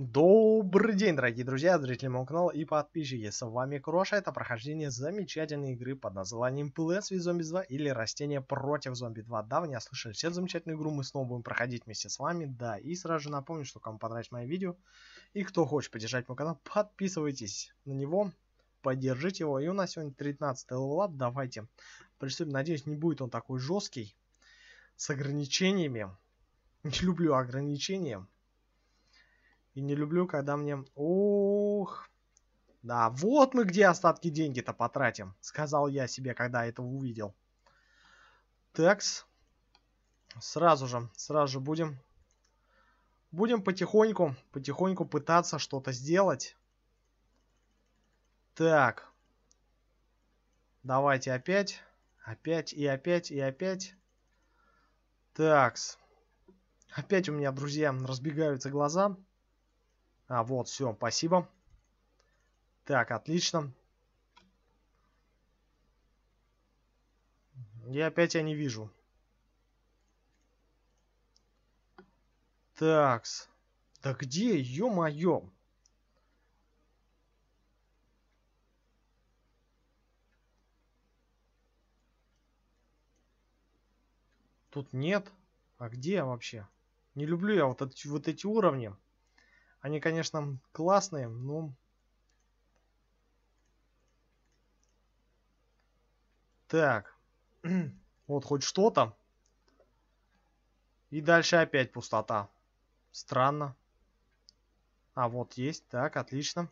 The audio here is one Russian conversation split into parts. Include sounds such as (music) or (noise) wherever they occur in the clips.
Добрый день, дорогие друзья, зрители моего канала и подписчики. С вами Кроша. Это прохождение замечательной игры под названием PLS и Zombies 2 или Растения против Зомби 2. Да, вы не ослышали все замечательную игру, мы снова будем проходить вместе с вами. Да, и сразу же напомню, что кому понравилось мое видео и кто хочет поддержать мой канал, подписывайтесь на него, поддержите его. И у нас сегодня 13 левелап, давайте приступим. Надеюсь, не будет он такой жесткий, с ограничениями. Не люблю ограничения и не люблю, когда мне... ух, Да, вот мы где остатки деньги-то потратим, сказал я себе, когда это увидел. Такс. Сразу же, сразу же будем... Будем потихоньку, потихоньку пытаться что-то сделать. Так. Давайте опять. Опять и опять и опять. Такс. Опять у меня, друзья, разбегаются глаза. А, вот, все, спасибо. Так, отлично. Я опять я не вижу. Такс. Да где, ё-моё? Тут нет. А где вообще? Не люблю я вот, эти вот эти уровни. Они, конечно, классные, но... Так. (clears throat) вот хоть что-то. И дальше опять пустота. Странно. А, вот есть. Так, отлично.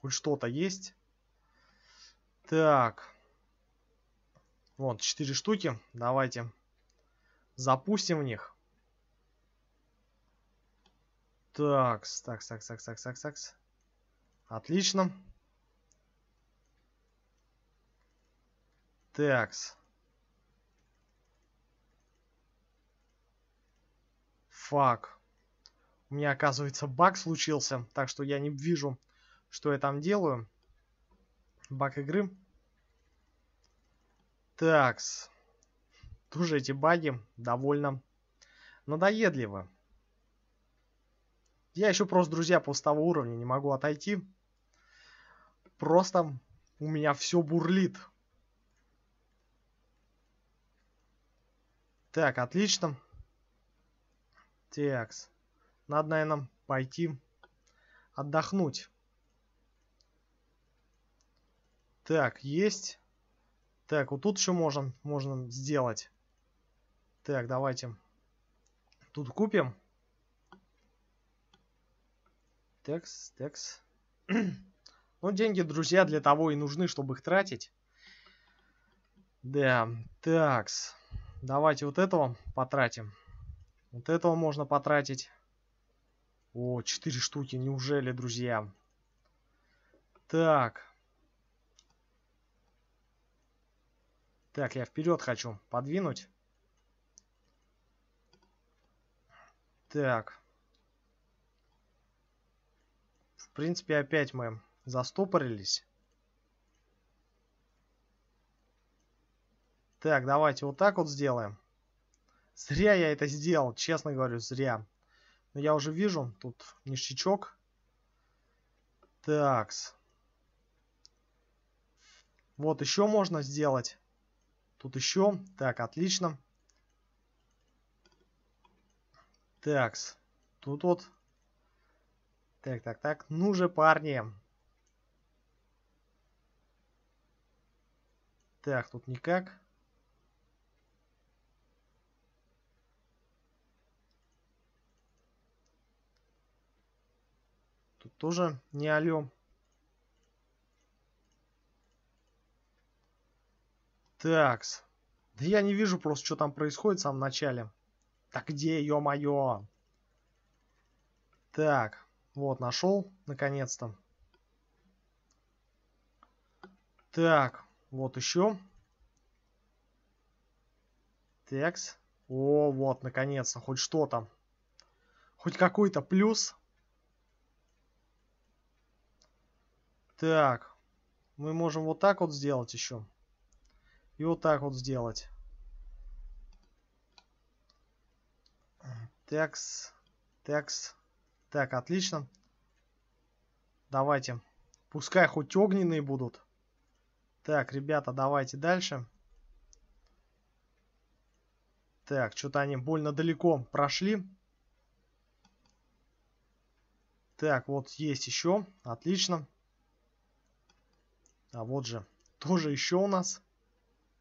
Хоть что-то есть. Так. Вот, четыре штуки. Давайте запустим в них. Такс, так, так, так, так, так, так, Отлично. Такс. Фак. У меня, оказывается, баг случился, так что я не вижу, что я там делаю. Баг игры. Такс. Тоже эти баги довольно надоедливы. Я еще просто, друзья, после того уровня не могу отойти. Просто у меня все бурлит. Так, отлично. Текс. Надо, наверное, пойти отдохнуть. Так, есть. Так, вот тут еще можно, можно сделать. Так, давайте. Тут купим. Текс, текс. (clears throat) Ну, деньги, друзья, для того и нужны, чтобы их тратить. Да, такс. Давайте вот этого потратим. Вот этого можно потратить. О, 4 штуки, неужели, друзья? Так. Так, я вперед хочу подвинуть. Так. принципе, опять мы застопорились. Так, давайте вот так вот сделаем. Зря я это сделал, честно говорю, зря. Но я уже вижу, тут ништячок. Такс. Вот еще можно сделать. Тут еще. Так, отлично. Такс. Тут вот так, так, так. Ну же, парни. Так, тут никак. Тут тоже не алё. Такс. Да я не вижу просто, что там происходит в самом начале. Так где, ё-моё? Так. Вот, нашел, наконец-то. Так, вот еще. Текс. О, вот, наконец-то, хоть что-то. Хоть какой-то плюс. Так. Мы можем вот так вот сделать еще. И вот так вот сделать. Текс. текст. Так, отлично. Давайте. Пускай хоть огненные будут. Так, ребята, давайте дальше. Так, что-то они больно далеко прошли. Так, вот есть еще. Отлично. А вот же, тоже еще у нас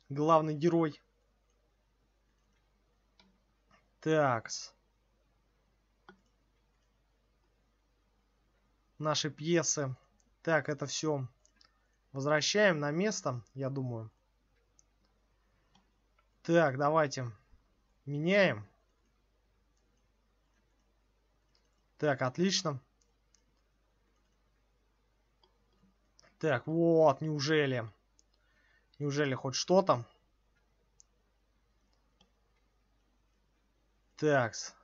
главный герой. Такс. наши пьесы. Так, это все возвращаем на место, я думаю. Так, давайте меняем. Так, отлично. Так, вот, неужели? Неужели хоть что-то? Такс.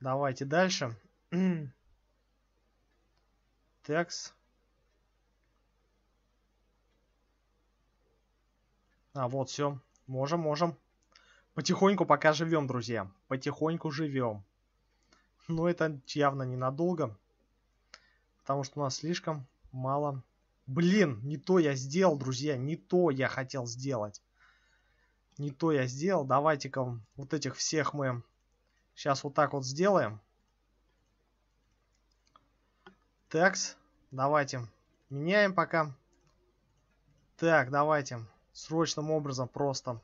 Давайте дальше. (clears throat) Текс. А, вот все. Можем, можем. Потихоньку пока живем, друзья. Потихоньку живем. Но это явно ненадолго. Потому что у нас слишком мало... Блин, не то я сделал, друзья. Не то я хотел сделать. Не то я сделал. Давайте-ка вот этих всех мы Сейчас вот так вот сделаем. Такс. Давайте. Меняем пока. Так, давайте. Срочным образом просто.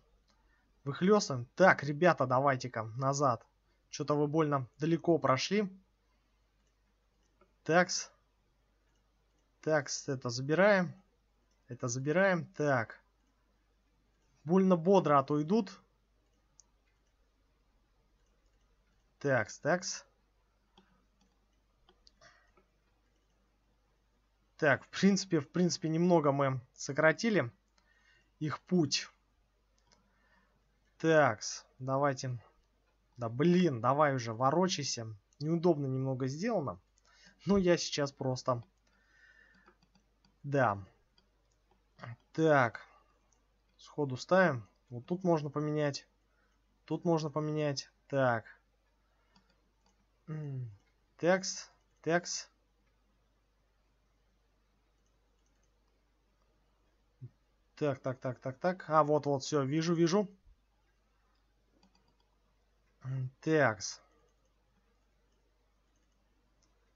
Выхлестываем. Так, ребята, давайте-ка назад. Что-то вы больно далеко прошли. Такс. Такс, это забираем. Это забираем. Так. Больно бодро, а то идут. Такс, такс. Так, в принципе, в принципе, немного мы сократили их путь. Такс, давайте. Да блин, давай уже, ворочайся. Неудобно немного сделано. Но я сейчас просто... Да. Так. Сходу ставим. Вот тут можно поменять. Тут можно поменять. Так. Текст, текст. Так, так, так, так, так. А, вот, вот, все, вижу, вижу. Текст.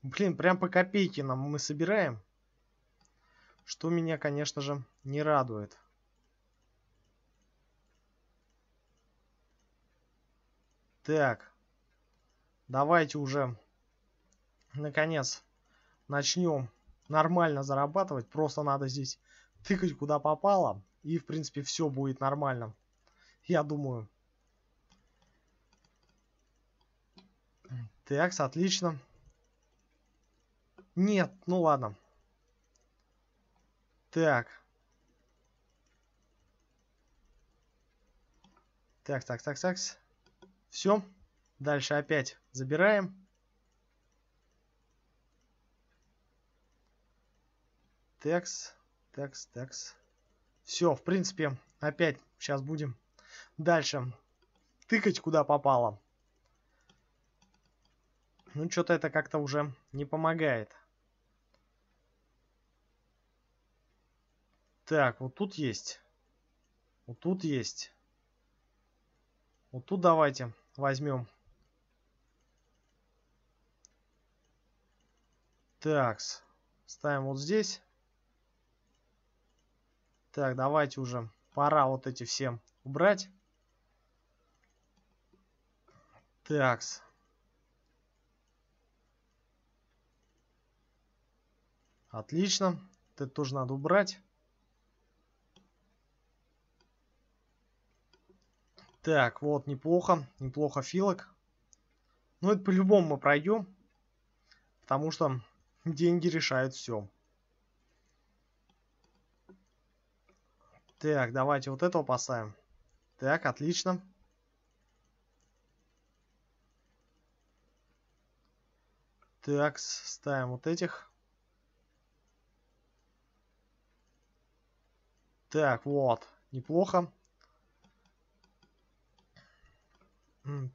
Блин, прям по копейке нам мы собираем. Что меня, конечно же, не радует. Так давайте уже, наконец, начнем нормально зарабатывать. Просто надо здесь тыкать куда попало. И, в принципе, все будет нормально. Я думаю. Так, отлично. Нет, ну ладно. Так. Так, так, так, так. Все. Дальше опять забираем. Текс, текс, текс. Все, в принципе, опять сейчас будем дальше тыкать куда попало. Ну, что-то это как-то уже не помогает. Так, вот тут есть. Вот тут есть. Вот тут давайте возьмем Такс. Ставим вот здесь. Так, давайте уже. Пора вот эти всем убрать. Такс. Отлично. Это тоже надо убрать. Так, вот, неплохо. Неплохо филок. Ну, это по-любому мы пройдем. Потому что деньги решают все. Так, давайте вот этого поставим. Так, отлично. Так, ставим вот этих. Так, вот. Неплохо.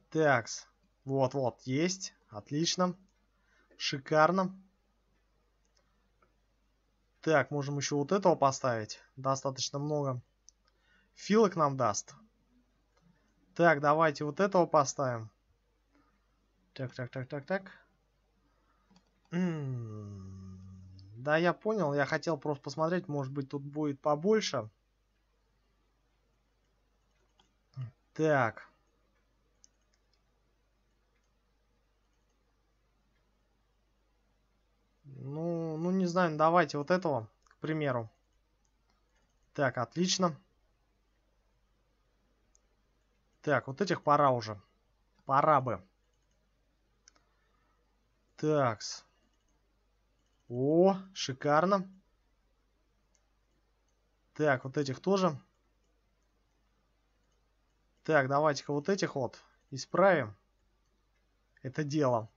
Так, Вот-вот, есть. Отлично. Шикарно. Так, можем еще вот этого поставить. Достаточно много. Филок нам даст. Так, давайте вот этого поставим. Так, так, так, так, так. М м-м-м. -м да, я понял. Я хотел просто посмотреть. Может быть, тут будет побольше. Так. Ну, ну не знаю, ну, давайте вот этого, к примеру. Так, отлично. Так, вот этих пора уже. Пора бы. Такс. О, шикарно. Так, вот этих тоже. Так, давайте-ка вот этих вот исправим. Это дело.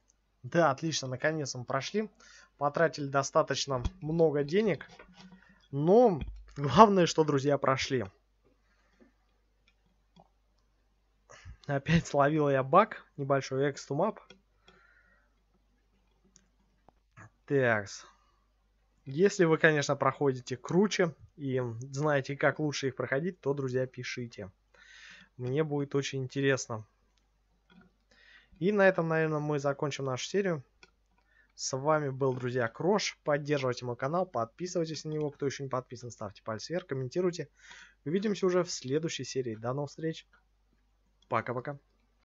Да, отлично, наконец мы прошли потратили достаточно много денег. Но главное, что, друзья, прошли. Опять словил я баг, небольшой экстумап. Так. Если вы, конечно, проходите круче и знаете, как лучше их проходить, то, друзья, пишите. Мне будет очень интересно. И на этом, наверное, мы закончим нашу серию. С вами был, друзья, Крош. Поддерживайте мой канал, подписывайтесь на него, кто еще не подписан, ставьте палец вверх, комментируйте. Увидимся уже в следующей серии. До новых встреч. Пока-пока.